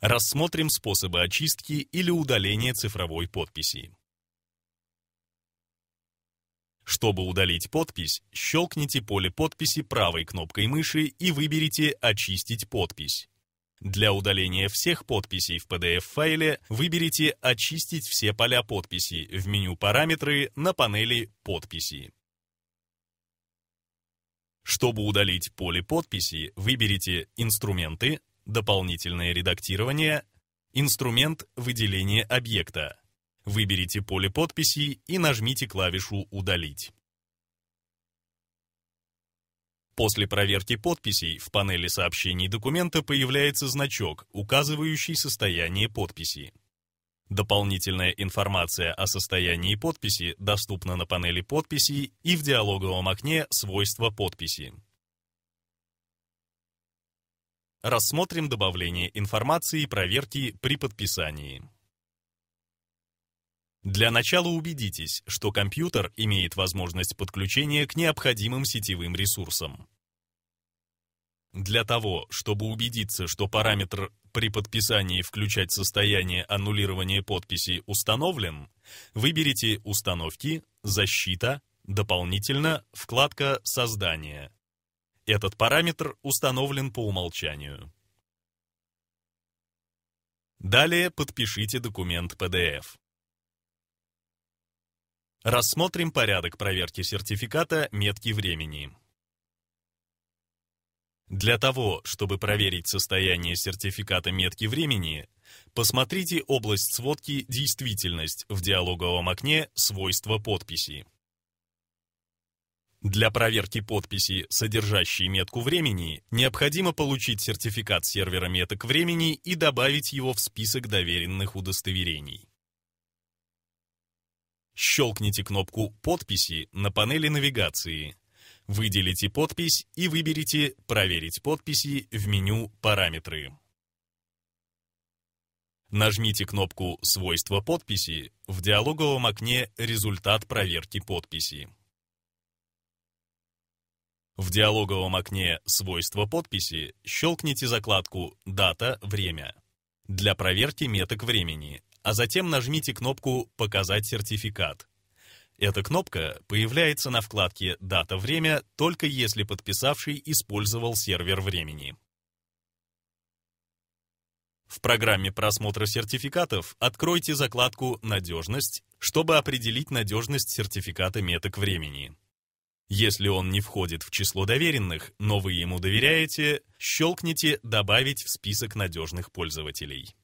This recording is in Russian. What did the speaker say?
Рассмотрим способы очистки или удаления цифровой подписи. Чтобы удалить подпись, щелкните поле подписи правой кнопкой мыши и выберите «Очистить подпись». Для удаления всех подписей в PDF-файле выберите «Очистить все поля подписи» в меню «Параметры» на панели «Подписи». Чтобы удалить поле подписи, выберите «Инструменты», дополнительное редактирование, инструмент выделения объекта. Выберите поле подписи и нажмите клавишу «Удалить». После проверки подписей в панели сообщений документа появляется значок, указывающий состояние подписи. Дополнительная информация о состоянии подписи доступна на панели подписи и в диалоговом окне «Свойства подписи». Рассмотрим добавление информации и проверки при подписании. Для начала убедитесь, что компьютер имеет возможность подключения к необходимым сетевым ресурсам. Для того, чтобы убедиться, что параметр «при подписании включать состояние аннулирования подписи» установлен, выберите «Установки», «Защита», «Дополнительно», вкладка «Создание». Этот параметр установлен по умолчанию. Далее подпишите документ PDF. Рассмотрим порядок проверки сертификата метки времени. Для того, чтобы проверить состояние сертификата метки времени, посмотрите область сводки «Действительность» в диалоговом окне «Свойства подписи». Для проверки подписи, содержащей метку времени, необходимо получить сертификат сервера меток времени и добавить его в список доверенных удостоверений. Щелкните кнопку «Подписи» на панели навигации. Выделите подпись и выберите «Проверить подписи» в меню «Параметры». Нажмите кнопку «Свойства подписи» в диалоговом окне «Результат проверки подписи». В диалоговом окне «Свойства подписи» щелкните закладку «Дата», «Время» для проверки меток времени, а затем нажмите кнопку «Показать сертификат». Эта кнопка появляется на вкладке «Дата, время» только если подписавший использовал сервер времени. В программе просмотра сертификатов откройте закладку «Надежность», чтобы определить надежность сертификата меток времени. Если он не входит в число доверенных, но вы ему доверяете, щелкните «Добавить в список надежных пользователей».